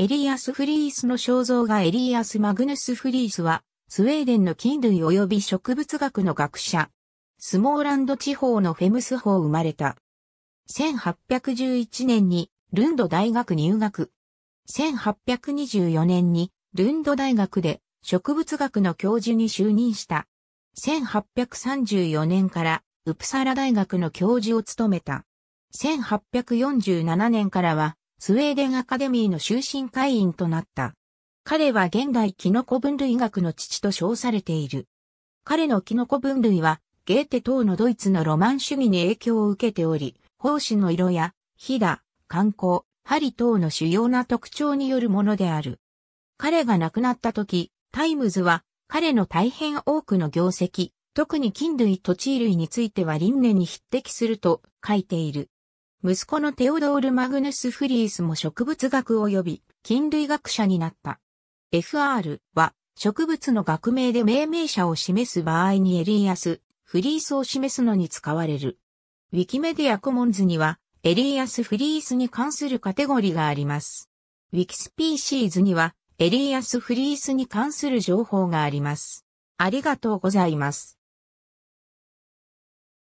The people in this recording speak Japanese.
エリアス・フリースの肖像画エリアス・マグヌス・フリースは、スウェーデンの菌類及び植物学の学者。スモーランド地方のフェムス法生まれた。1811年にルンド大学入学。1824年にルンド大学で植物学の教授に就任した。1834年からウプサラ大学の教授を務めた。1847年からはスウェーデンアカデミーの終身会員となった。彼は現代キノコ分類学の父と称されている。彼のキノコ分類は、ゲーテ等のドイツのロマン主義に影響を受けており、胞子の色や、ひだ、観光、針等の主要な特徴によるものである。彼が亡くなった時、タイムズは、彼の大変多くの業績、特に菌類と地衣類については輪廻に匹敵すると書いている。息子のテオドール・マグヌス・フリースも植物学及び菌類学者になった。FR は植物の学名で命名者を示す場合にエリーアス、フリースを示すのに使われる。ウィキメディアコモンズにはエリーアス・フリースに関するカテゴリがあります。ウィキスピーシーズにはエリーアス・フリースに関する情報があります。ありがとうございます。